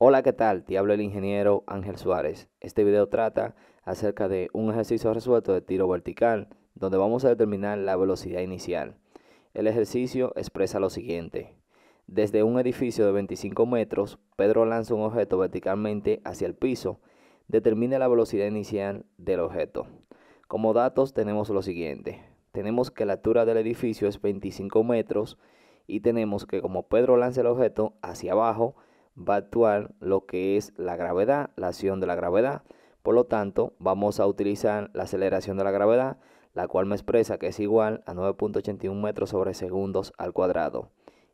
Hola, ¿qué tal? Te hablo el ingeniero Ángel Suárez. Este video trata acerca de un ejercicio resuelto de tiro vertical, donde vamos a determinar la velocidad inicial. El ejercicio expresa lo siguiente. Desde un edificio de 25 metros, Pedro lanza un objeto verticalmente hacia el piso. Determine la velocidad inicial del objeto. Como datos tenemos lo siguiente. Tenemos que la altura del edificio es 25 metros y tenemos que como Pedro lanza el objeto hacia abajo, va a actuar lo que es la gravedad, la acción de la gravedad. Por lo tanto, vamos a utilizar la aceleración de la gravedad, la cual me expresa que es igual a 9.81 metros sobre segundos al cuadrado.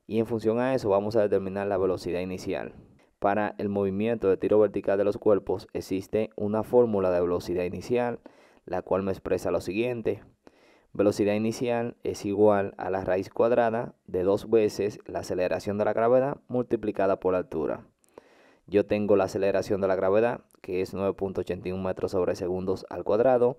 Y en función a eso vamos a determinar la velocidad inicial. Para el movimiento de tiro vertical de los cuerpos existe una fórmula de velocidad inicial, la cual me expresa lo siguiente. Velocidad inicial es igual a la raíz cuadrada de dos veces la aceleración de la gravedad multiplicada por la altura. Yo tengo la aceleración de la gravedad, que es 9.81 metros sobre segundos al cuadrado,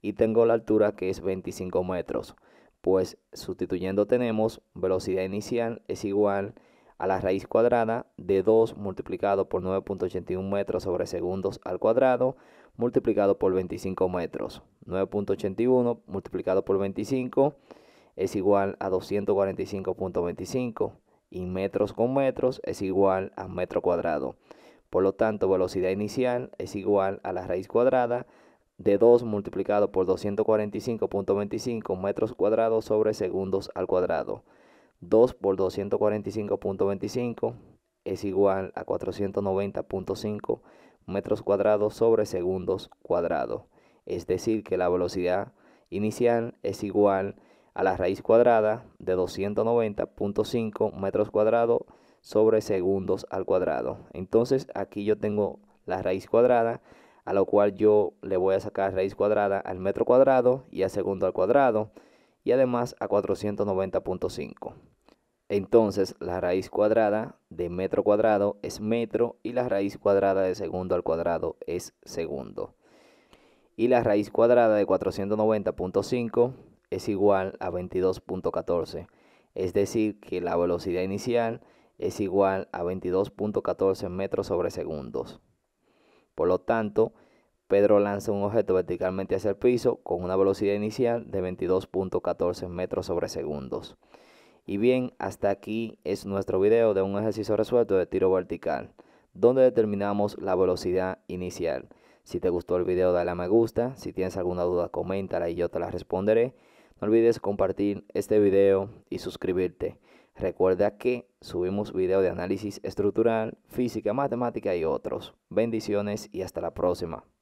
y tengo la altura, que es 25 metros. Pues sustituyendo tenemos velocidad inicial es igual a la raíz cuadrada de 2 multiplicado por 9.81 metros sobre segundos al cuadrado multiplicado por 25 metros. 9.81 multiplicado por 25 es igual a 245.25 y metros con metros es igual a metro cuadrado. Por lo tanto, velocidad inicial es igual a la raíz cuadrada de 2 multiplicado por 245.25 metros cuadrados sobre segundos al cuadrado. 2 por 245.25 es igual a 490.5 metros cuadrados sobre segundos cuadrados. Es decir, que la velocidad inicial es igual a la raíz cuadrada de 290.5 metros cuadrados sobre segundos al cuadrado. Entonces aquí yo tengo la raíz cuadrada, a lo cual yo le voy a sacar raíz cuadrada al metro cuadrado y a segundo al cuadrado, y además a 490.5. Entonces la raíz cuadrada de metro cuadrado es metro y la raíz cuadrada de segundo al cuadrado es segundo. Y la raíz cuadrada de 490.5 es igual a 22.14. Es decir, que la velocidad inicial es igual a 22.14 metros sobre segundos. Por lo tanto, Pedro lanza un objeto verticalmente hacia el piso con una velocidad inicial de 22.14 metros sobre segundos. Y bien, hasta aquí es nuestro video de un ejercicio resuelto de tiro vertical, donde determinamos la velocidad inicial. Si te gustó el video dale a me gusta, si tienes alguna duda coméntala y yo te la responderé. No olvides compartir este video y suscribirte. Recuerda que subimos videos de análisis estructural, física, matemática y otros. Bendiciones y hasta la próxima.